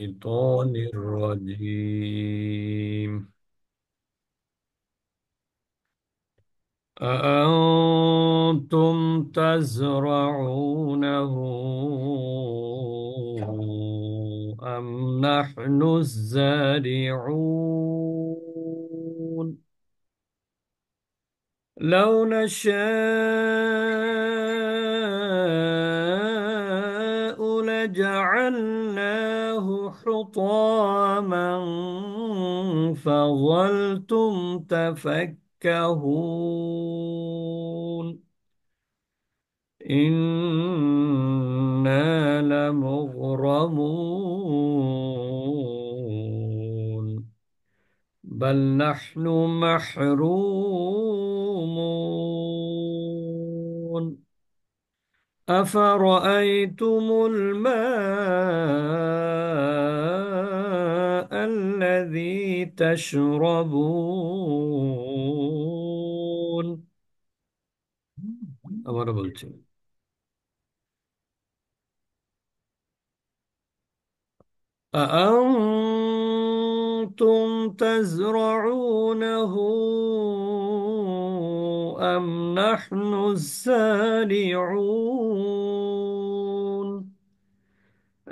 الشيطان الرجيم أأنتم تزرعونه أم نحن الزارعون لو نشاء فجعلناه حطاما فظلتم تفكهون إنا لمغرمون بل نحن محرومون أفرأيتم الماء الذي تشربون আবার বলছি أأنتم أنتم تزرعونه أم نحن الزارعون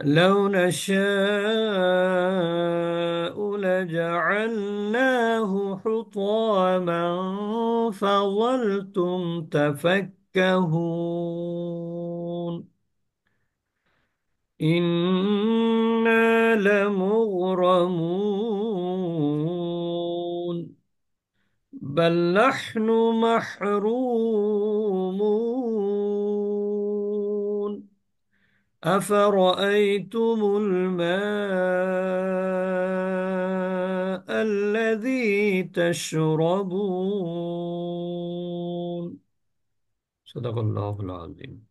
لو نشاء لجعلناه حطاما فظلتم تفكهون إنا لمغرمون بل نحن محرومون أفرأيتم الماء الذي تشربون صدق الله العظيم